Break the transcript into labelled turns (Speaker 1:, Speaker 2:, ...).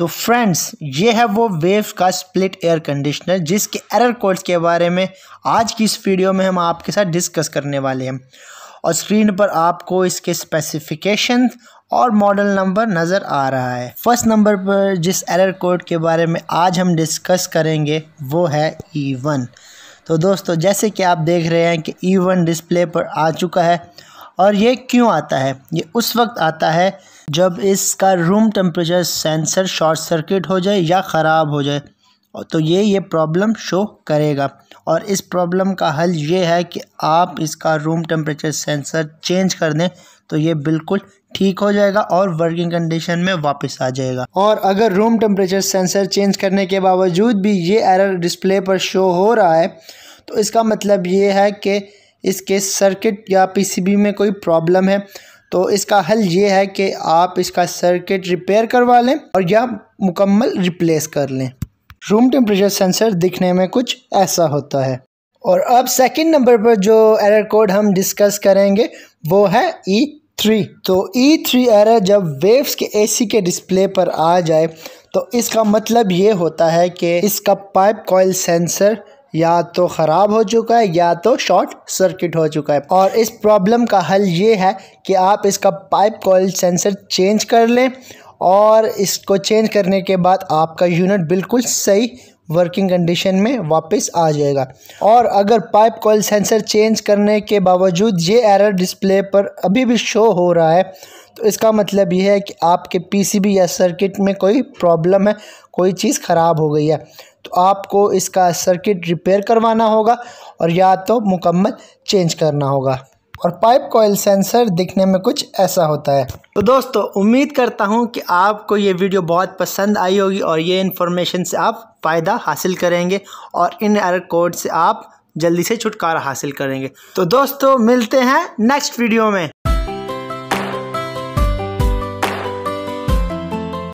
Speaker 1: तो फ्रेंड्स ये है वो वेव का स्प्लिट एयर कंडीशनर जिसके एरर कोड्स के बारे में आज की इस वीडियो में हम आपके साथ डिस्कस करने वाले हैं और स्क्रीन पर आपको इसके स्पेसिफिकेशन और मॉडल नंबर नज़र आ रहा है फर्स्ट नंबर पर जिस एरर कोड के बारे में आज हम डिस्कस करेंगे वो है ई e वन तो दोस्तों जैसे कि आप देख रहे हैं कि ई वन डिस्प्ले पर आ चुका है और ये क्यों आता है ये उस वक्त आता है जब इसका room temperature sensor short circuit हो जाए या ख़राब हो जाए तो ये ये प्रॉब्लम शो करेगा और इस प्रॉब्लम का हल ये है कि आप इसका रूम टेम्परेचर सेंसर चेंज कर दें तो ये बिल्कुल ठीक हो जाएगा और वर्किंग कंडीशन में वापस आ जाएगा और अगर रूम टेम्परेचर सेंसर चेंज करने के बावजूद भी ये एरर डिस्प्ले पर शो हो रहा है तो इसका मतलब ये है कि इसके सर्किट या पीसीबी में कोई प्रॉब्लम है तो इसका हल ये है कि आप इसका सर्किट रिपेयर करवा लें और या मुकम्मल रिप्लेस कर लें रूम टेम्परेचर सेंसर दिखने में कुछ ऐसा होता है और अब सेकंड नंबर पर जो एरर कोड हम डिस्कस करेंगे वो है ई e थ्री तो ई थ्री एरर जब वेव्स के एसी के डिस्प्ले पर आ जाए तो इसका मतलब ये होता है कि इसका पाइप कॉयल सेंसर या तो ख़राब हो चुका है या तो शॉर्ट सर्किट हो चुका है और इस प्रॉब्लम का हल ये है कि आप इसका पाइप कॉल सेंसर चेंज कर लें और इसको चेंज करने के बाद आपका यूनिट बिल्कुल सही वर्किंग कंडीशन में वापस आ जाएगा और अगर पाइप कॉल सेंसर चेंज करने के बावजूद ये एरर डिस्प्ले पर अभी भी शो हो रहा है तो इसका मतलब यह है कि आपके पीसीबी या सर्किट में कोई प्रॉब्लम है कोई चीज़ ख़राब हो गई है तो आपको इसका सर्किट रिपेयर करवाना होगा और या तो मुकम्मल चेंज करना होगा और पाइप कोयल सेंसर दिखने में कुछ ऐसा होता है तो दोस्तों उम्मीद करता हूँ कि आपको ये वीडियो बहुत पसंद आई होगी और ये इन्फॉर्मेशन से आप फ़ायदा हासिल करेंगे और इन एर कोड से आप जल्दी से छुटकारा हासिल करेंगे तो दोस्तों मिलते हैं नेक्स्ट वीडियो में